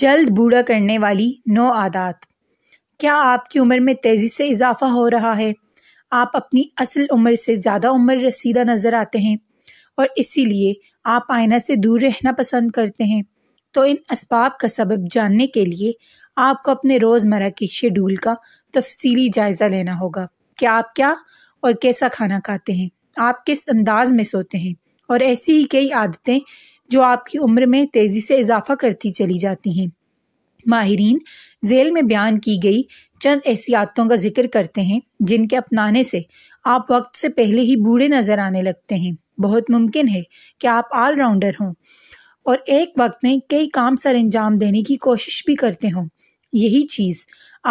जल्द बूढ़ा करने वाली नौ आदत क्या आपकी उम्र में तेज़ी से इजाफा हो रहा है आप अपनी असल उम्र से ज़्यादा उम्र रसीदा नज़र आते हैं और इसीलिए आप आयना से दूर रहना पसंद करते हैं तो इन इसबाब का सबब जानने के लिए आपको अपने रोज़मर्रा के शेड्यूल का तफसीली जायज़ा लेना होगा कि आप क्या और कैसा खाना खाते हैं आप किस अंदाज में सोते हैं और ऐसी ही कई आदतें जो आपकी उम्र में तेज़ी से इजाफा करती चली जाती हैं माहरीन जेल में बयान की गई चंद ऐसी आदतों का जिक्र करते हैं जिनके अपनाने से आप वक्त से पहले ही बूढ़े नज़र आने लगते हैं बहुत मुमकिन है कि आप ऑलराउंडर हों और एक वक्त में कई काम सर अंजाम देने की कोशिश भी करते हों यही चीज़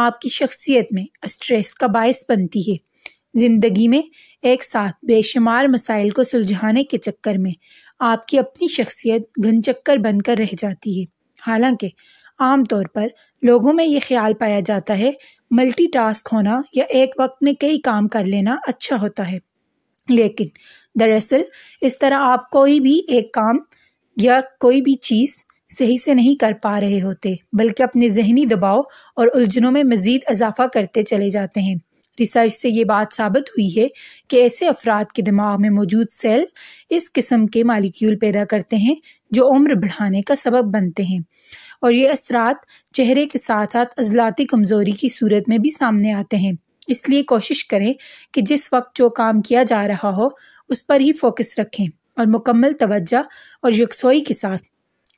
आपकी शख्सियत में स्ट्रेस का बायस बनती है ज़िंदगी में एक साथ बेशुमार मसाइल को सुलझाने के चक्कर में आपकी अपनी शख्सियत घनचक्कर बनकर रह जाती है हालांकि आम तौर पर लोगों में ये ख्याल पाया जाता है मल्टीटास्क होना या एक वक्त में कई काम कर लेना अच्छा होता है लेकिन दरअसल इस तरह आप कोई भी एक काम या कोई भी चीज़ सही से नहीं कर पा रहे होते बल्कि अपने जहनी दबाव और उलझनों में मज़ीद इजाफा करते चले जाते हैं रिसर्च से ये बात साबित हुई है कि ऐसे अफराद के दिमाग में मौजूद सेल इस किस्म के मालिक्यूल पैदा करते हैं जो उम्र बढ़ाने का सबब बनते हैं और ये असरात चेहरे के साथ साथ अजलाती कमज़ोरी की सूरत में भी सामने आते हैं इसलिए कोशिश करें कि जिस वक्त जो काम किया जा रहा हो उस पर ही फोकस रखें और मुकम्मल तवज्जा और यकसोई के साथ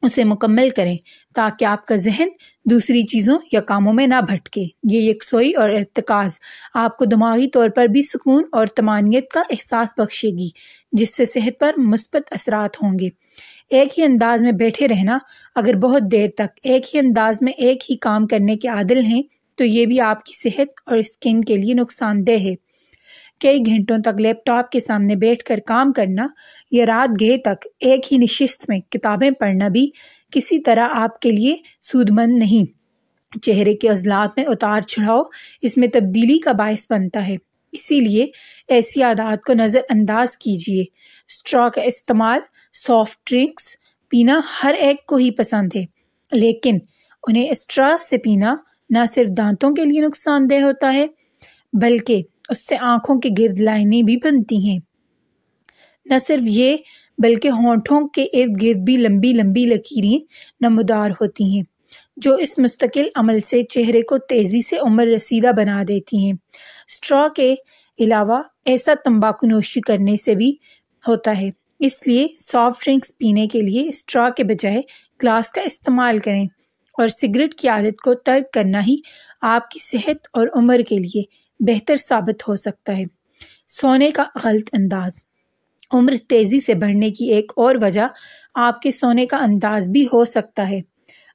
उसे मुकम्मल करें ताकि आपका जहन दूसरी चीज़ों या कामों में ना भटके ये यकसोई और इरतकाज आपको दिमागी तौर पर भी सुकून और तमानियत का एहसास बख्शेगी जिससे सेहत पर मुस्बत असरात होंगे एक ही अंदाज में बैठे रहना अगर बहुत देर तक एक ही अंदाज में एक ही काम करने के आदिल हैं तो ये भी आपकी सेहत और स्किन के लिए नुकसानदेह है कई घंटों तक लैपटॉप के सामने बैठकर काम करना या रात गए तक एक ही निश्चित में किताबें पढ़ना भी किसी तरह आपके लिए सूदमंद नहीं चेहरे के अजलात में उतार चढ़ाव इसमें तब्दीली का बायस बनता है इसीलिए ऐसी आदत को नज़रअंदाज कीजिए स्ट्रॉ का इस्तेमाल सॉफ्ट ड्रिंक्स पीना हर एक को ही पसंद है लेकिन उन्हें स्ट्रा से पीना न सिर्फ दांतों के लिए नुकसानदेह होता है बल्कि उससे आंखों के गिर्द लाइनें भी बनती हैं न सिर्फ ये बल्कि होंठों के इर्द गिर्द भी लंबी लंबी लकीरें नमदार होती हैं जो इस मुस्तकिल अमल से चेहरे को तेज़ी से उम्र रसीदा बना देती हैं स्ट्रॉ के अलावा ऐसा तम्बाकू नोशी करने से भी होता है इसलिए सॉफ्ट ड्रिंक्स पीने के लिए स्ट्रॉ के बजाय ग्लास का इस्तेमाल करें और सिगरेट की आदत को तर्क करना ही आपकी सेहत और उम्र के लिए बेहतर साबित हो सकता है सोने का गलत अंदाज उम्र तेज़ी से बढ़ने की एक और वजह आपके सोने का अंदाज भी हो सकता है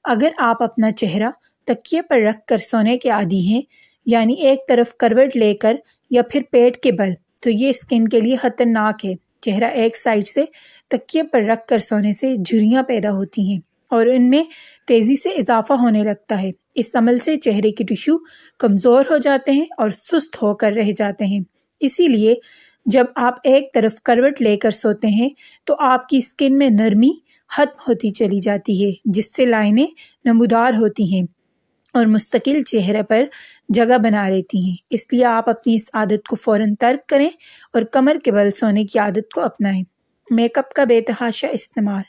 अगर आप अपना चेहरा तकिए पर रख कर सोने के आदि हैं यानी एक तरफ करवट लेकर या फिर पेट के बल तो ये स्किन के लिए ख़तरनाक है चेहरा एक साइड से तकिए पर रख कर सोने से झुरियाँ पैदा होती हैं और इनमें तेज़ी से इजाफा होने लगता है इस अमल से चेहरे के टिश्यू कमज़ोर हो जाते हैं और सुस्त होकर रह जाते हैं इसीलिए जब आप एक तरफ करवट लेकर सोते हैं तो आपकी स्किन में नरमी खत्म होती चली जाती है जिससे लाइनें नमदार होती हैं और मुस्तकिल चेहरे पर जगह बना लेती हैं इसलिए आप अपनी इस आदत को फ़ौर तर्क करें और कमर के बल सोने की आदत को अपनाएं मेकअप का बेतहाशा इस्तेमाल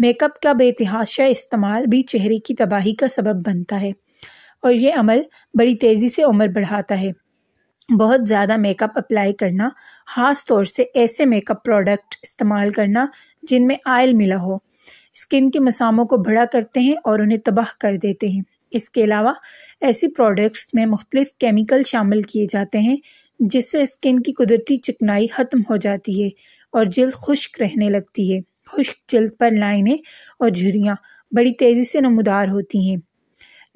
मेकअप का बेतहाशा इस्तेमाल भी चेहरे की तबाही का सबब बनता है और ये अमल बड़ी तेज़ी से उम्र बढ़ाता है बहुत ज़्यादा मेकअप अप्लाई करना ख़ास तौर से ऐसे मेकअप प्रोडक्ट इस्तेमाल करना जिनमें आयल मिला हो स्किन के मसामों को बड़ा करते हैं और उन्हें तबाह कर देते हैं इसके अलावा ऐसी प्रोडक्ट्स में मुख्तलिफ केमिकल शामिल किए जाते हैं जिससे स्किन की कुदरती चिकनाई ख़त्म हो जाती है और जल्द खुश्क रहने लगती है खुश्क जल्द पर लाइनें और झुरियाँ बड़ी तेज़ी से नमदार होती हैं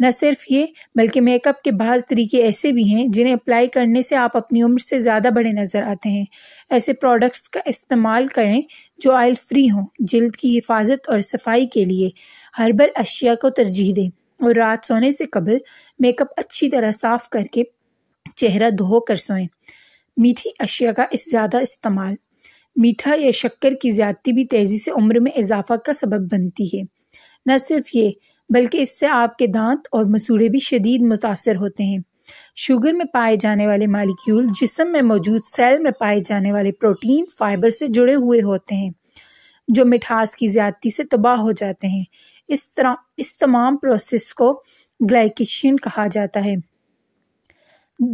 न सिर्फ ये बल्कि मेकअप के बाज़ तरीके ऐसे भी हैं जिन्हें अप्लाई करने से आप अपनी उम्र से ज़्यादा बड़े नज़र आते हैं ऐसे प्रोडक्ट्स का इस्तेमाल करें जो ऑयल फ्री हों जल्द की हिफाजत और सफाई के लिए हर्बल अशिया को तरजीह दें और रात सोने से कबल मेकअप अच्छी तरह साफ़ करके चेहरा धो कर सोएं मीठी अशिया का इस ज़्यादा इस्तेमाल मीठा या शक्कर की ज़्यादती भी तेज़ी से उम्र में इजाफा का सबब बनती है न सिर्फ ये बल्कि इससे आपके दांत और मसूड़े भी शदीद मुतासर होते हैं शुगर में पाए जाने वाले मालिक्यूल जिसम में मौजूद सेल में पाए जाने वाले प्रोटीन फाइबर से जुड़े हुए होते हैं जो मिठास की ज्यादती से तबाह हो जाते हैं इस तरह इस तमाम प्रोसेस को ग्लाइकेशन कहा जाता है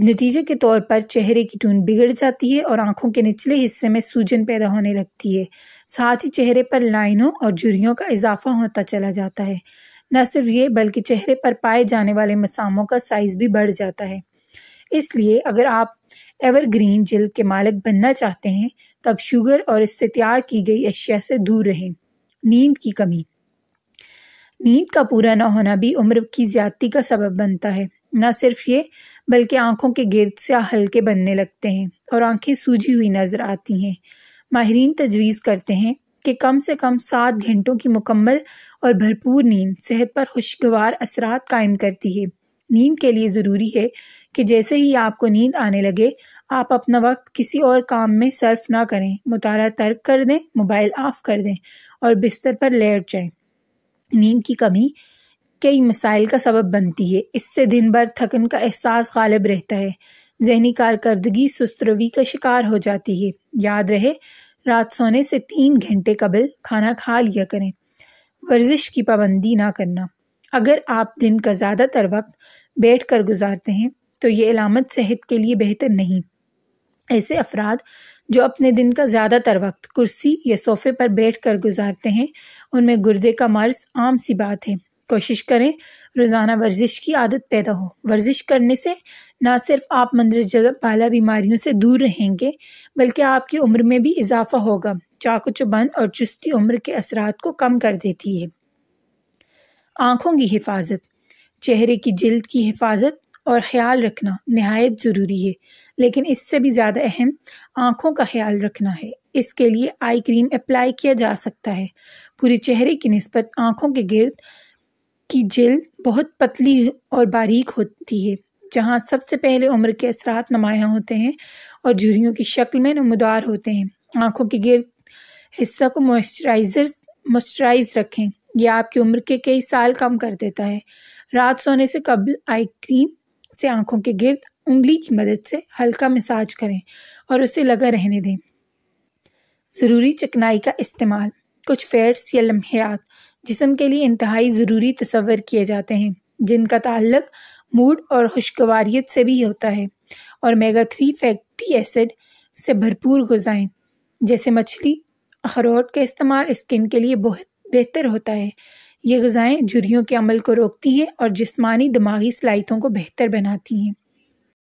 नतीजे के तौर पर चेहरे की टून बिगड़ जाती है और आंखों के निचले हिस्से में सूजन पैदा होने लगती है साथ ही चेहरे पर लाइनों और जुरियों का इजाफा होता चला जाता है न सिर्फ ये बल्कि चेहरे पर पाए जाने वाले मसामों का साइज़ भी बढ़ जाता है इसलिए अगर आप एवरग्रीन जिल्द के मालिक बनना चाहते हैं तब शुगर और इससे तैयार की गई अशिया से दूर रहें नींद की कमी नींद का पूरा न होना भी उम्र की ज्यादती का सबब बनता है न सिर्फ ये बल्कि आंखों के गिरद से हल्के बनने लगते हैं और आंखें सूजी हुई नज़र आती हैं माहरीन तजवीज़ करते हैं कि कम से कम सात घंटों की मुकम्मल और भरपूर नींद सेहत पर खुशगवार असरात कायम करती है नींद के लिए ज़रूरी है कि जैसे ही आपको नींद आने लगे आप अपना वक्त किसी और काम में सर्फ ना करें मुताला तर्क कर दें मोबाइल ऑफ कर दें और बिस्तर पर लेट जाएं नींद की कमी कई मसाइल का सबब बनती है इससे दिन भर थकन का एहसास गालिब रहता है जहनी कारकर्दगी सुस्तरवी का शिकार हो जाती है याद रहे रात सोने से तीन घंटे कबल खाना खा लिया करें वर्जिश की पाबंदी ना करना अगर आप दिन का ज़्यादातर वक्त बैठ कर गुजारते हैं तो ये अलामत सेहत के लिए बेहतर नहीं ऐसे अफराद जो अपने दिन का ज़्यादातर वक्त कुर्सी या सोफ़े पर बैठ कर गुजारते हैं उनमें गुर्दे का मर्ज आम सी बात है कोशिश करें रोज़ाना वर्जिश की आदत पैदा हो वर्जिश करने से ना सिर्फ आप मंदिर पाला बीमारियों से दूर रहेंगे बल्कि आपकी उम्र में भी इजाफा होगा चाकू चुबंद और चुस्ती उम्र के असरात को कम कर देती है आँखों की हिफाजत चेहरे की जल्द की हिफाजत और ख्याल रखना नहायत ज़रूरी है लेकिन इससे भी ज़्यादा अहम आँखों का ख्याल रखना है इसके लिए आई क्रीम अप्लाई किया जा सकता है पूरे चेहरे की नस्बत आँखों के गिरद की जेल बहुत पतली और बारीक होती है जहाँ सबसे पहले उम्र के असरात नुमायाँ होते हैं और झुरियों की शक्ल में नमदार होते हैं आँखों के गिर हिस्सा को मॉइस्चराइजर मॉइस्चराइज रखें यह आपकी उम्र के कई साल कम कर देता है रात सोने से कबल आई क्रीम से आँखों के गिर्द उंगली की मदद से हल्का मसाज करें और उसे लगा रहने दें ज़रूरी चिकनाई का इस्तेमाल कुछ फैट्स या लम्हियात जिसम के लिए इंतहाई ज़रूरी तस्वर किए जाते हैं जिनका ताल्लक मूड और खुशगवारीत से भी होता है और मेगा थ्री फैक्टी एसिड से भरपूर गज़ाएँ जैसे मछली अखरोट का इस्तेमाल स्किन के लिए बहुत बेहतर होता है ये गज़ाएँ जुरियों के अमल को रोकती हैं और जिसमानी दिमागी सलाहितों को बेहतर बनाती हैं